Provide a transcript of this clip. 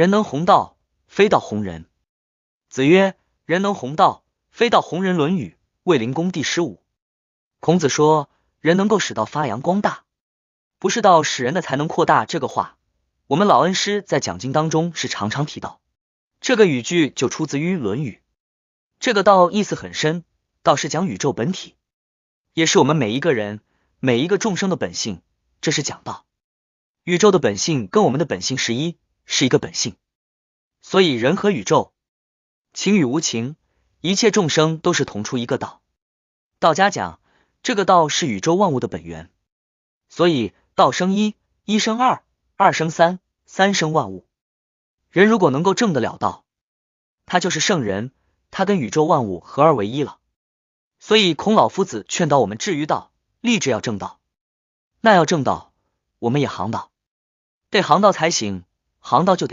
人能弘道，非道弘人。子曰：“人能弘道，非道弘人。”《论语·卫灵公》第十五。孔子说：“人能够使道发扬光大，不是道使人的才能扩大。”这个话，我们老恩师在讲经当中是常常提到。这个语句就出自于《论语》。这个道意思很深，道是讲宇宙本体，也是我们每一个人、每一个众生的本性。这是讲道，宇宙的本性跟我们的本性是一。是一个本性，所以人和宇宙、情与无情、一切众生都是同出一个道。道家讲，这个道是宇宙万物的本源，所以道生一，一生二，二生三，三生万物。人如果能够正得了道，他就是圣人，他跟宇宙万物合而为一了。所以孔老夫子劝导我们至于道，立志要正道。那要正道，我们也行道，得行道才行。航道就。